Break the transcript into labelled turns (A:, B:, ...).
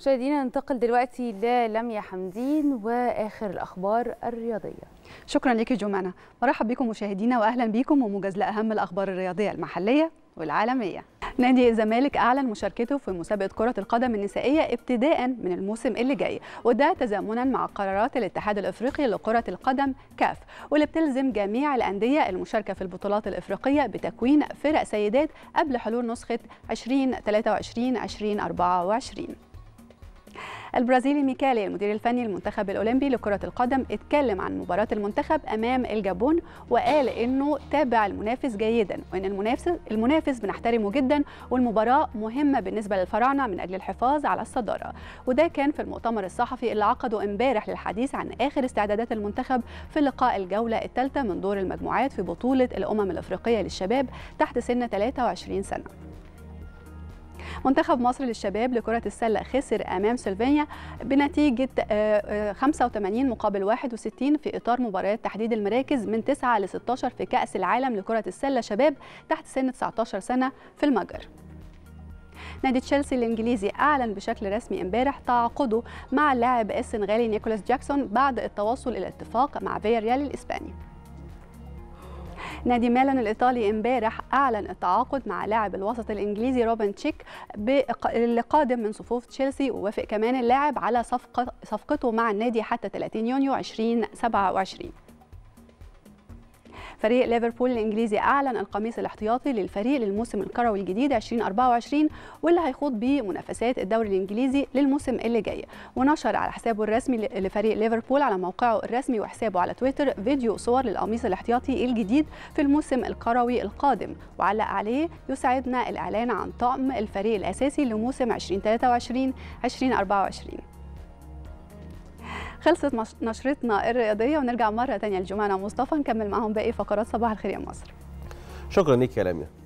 A: مشاهدينا ننتقل دلوقتي للميا حمدين واخر الاخبار الرياضيه شكرا لك جمانه مرحب بكم مشاهدينا واهلا بكم وموجز لاهم الاخبار الرياضيه المحليه والعالميه نادي الزمالك اعلن مشاركته في مسابقه كره القدم النسائيه ابتداء من الموسم اللي جاي وده تزامنا مع قرارات الاتحاد الافريقي لكره القدم كاف واللي بتلزم جميع الانديه المشاركه في البطولات الافريقيه بتكوين فرق سيدات قبل حلول نسخه 2023 2024 البرازيلي ميكالي المدير الفني للمنتخب الأولمبي لكرة القدم اتكلم عن مباراة المنتخب أمام الجابون وقال إنه تابع المنافس جيدا وإن المنافس المنافس بنحترمه جدا والمباراة مهمة بالنسبة للفراعنة من أجل الحفاظ على الصدارة وده كان في المؤتمر الصحفي اللي عقده امبارح للحديث عن آخر استعدادات المنتخب في لقاء الجولة الثالثة من دور المجموعات في بطولة الأمم الأفريقية للشباب تحت سن 23 سنة منتخب مصر للشباب لكرة السلة خسر أمام سلوفينيا بنتيجة 85 آه، آه، مقابل 61 في إطار مباراة تحديد المراكز من 9 ل 16 في كأس العالم لكرة السلة شباب تحت سن 19 سنة في المجر. نادي تشيلسي الانجليزي اعلن بشكل رسمي امبارح تعاقده مع اللاعب السنغالي نيكولاس جاكسون بعد التوصل الى اتفاق مع فياريال الاسباني نادي ميلان الإيطالي امبارح أعلن التعاقد مع لاعب الوسط الإنجليزي روبن تشيك القادم من صفوف تشيلسي ووافق كمان اللاعب على صفقة صفقته مع النادي حتى 30 يونيو 2027 فريق ليفربول الانجليزي اعلن القميص الاحتياطي للفريق للموسم الكروي الجديد 2024 واللي هيخوض به منافسات الدوري الانجليزي للموسم اللي جاي ونشر على حسابه الرسمي لفريق ليفربول على موقعه الرسمي وحسابه على تويتر فيديو صور للقميص الاحتياطي الجديد في الموسم الكروي القادم وعلق عليه يسعدنا الاعلان عن طقم الفريق الاساسي لموسم 2023 2024 خلصت نشرتنا الرياضيه ونرجع مره تانية لجمانه مصطفى نكمل معهم باقي فقرات صباح الخير يا مصر شكرا لك يا لميا